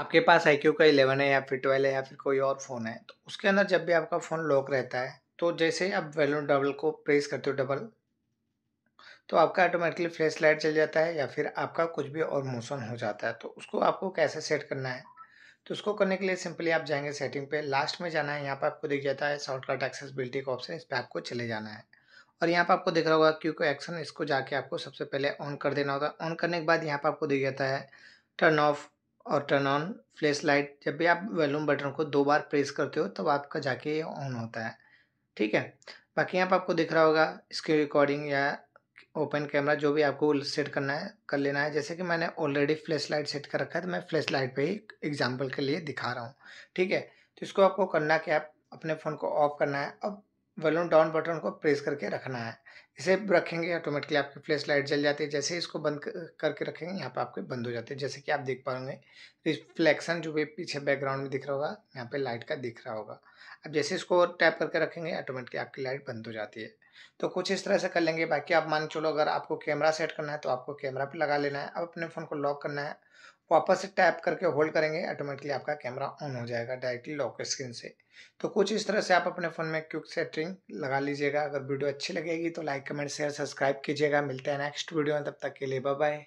आपके पास I Q का eleven है या फिर ट्वेल्व है या फिर कोई और फ़ोन है तो उसके अंदर जब भी आपका फ़ोन लॉक रहता है तो जैसे आप वैल्यूम डबल को प्रेस करते हो डबल तो आपका ऑटोमेटिकली फ्लैश लाइट चल जाता है या फिर आपका कुछ भी और मोशन हो जाता है तो उसको आपको कैसे सेट करना है तो उसको करने के लिए सिंपली आप जाएंगे सेटिंग पे लास्ट में जाना है यहाँ पर आपको दिख जाता है शॉर्टकट एक्सेसबिलिटी का ऑप्शन इस पर आपको चले जाना है और यहाँ पर आपको दिख रहा होगा क्यू को एक्शन इसको जाके आपको सबसे पहले ऑन कर देना होगा ऑन करने के बाद यहाँ पर आपको दिख जाता है टर्न ऑफ और टर्न ऑन फ्लैश लाइट जब भी आप वॉल्यूम बटन को दो बार प्रेस करते हो तब तो आपका जाके ये ऑन होता है ठीक है बाकी यहाँ पर आपको दिख रहा होगा स्क्रीन रिकॉर्डिंग या ओपन कैमरा जो भी आपको सेट करना है कर लेना है जैसे कि मैंने ऑलरेडी फ्लैश लाइट सेट कर रखा है तो मैं फ्लैश लाइट पर ही एग्जाम्पल के लिए दिखा रहा हूँ ठीक है तो इसको आपको करना कि आप अपने फ़ोन को ऑफ करना है अब वॉल्यूम डाउन बटन को प्रेस करके रखना है इसे रखेंगे ऑटोमेटिकली आपकी फ्लैश लाइट जल जाती है जैसे इसको बंद करके रखेंगे यहाँ पर आपके बंद हो जाते हैं जैसे कि आप देख पाएंगे रिफ्लेक्शन जो भी पीछे बैकग्राउंड में दिख रहा होगा यहाँ पे लाइट का दिख रहा होगा अब जैसे इसको टैप करके रखेंगे ऑटोमेटिकली आपकी लाइट बंद हो जाती है तो कुछ इस तरह से कर लेंगे बाकी आप मान चलो अगर आपको कैमरा सेट करना है तो आपको कैमरा पर लगा लेना है अब अपने फ़ोन को लॉक करना है वापस से टैप करके होल्ड करेंगे ऑटोमेटिकली आपका कैमरा ऑन हो जाएगा डायरेक्टली लॉक स्क्रीन से तो कुछ इस तरह से आप अपने फ़ोन में क्विक सेटिंग लगा लीजिएगा अगर वीडियो अच्छी लगेगी तो लाइक कमेंट शेयर सब्सक्राइब कीजिएगा मिलते हैं नेक्स्ट वीडियो में तब तक के लिए बाय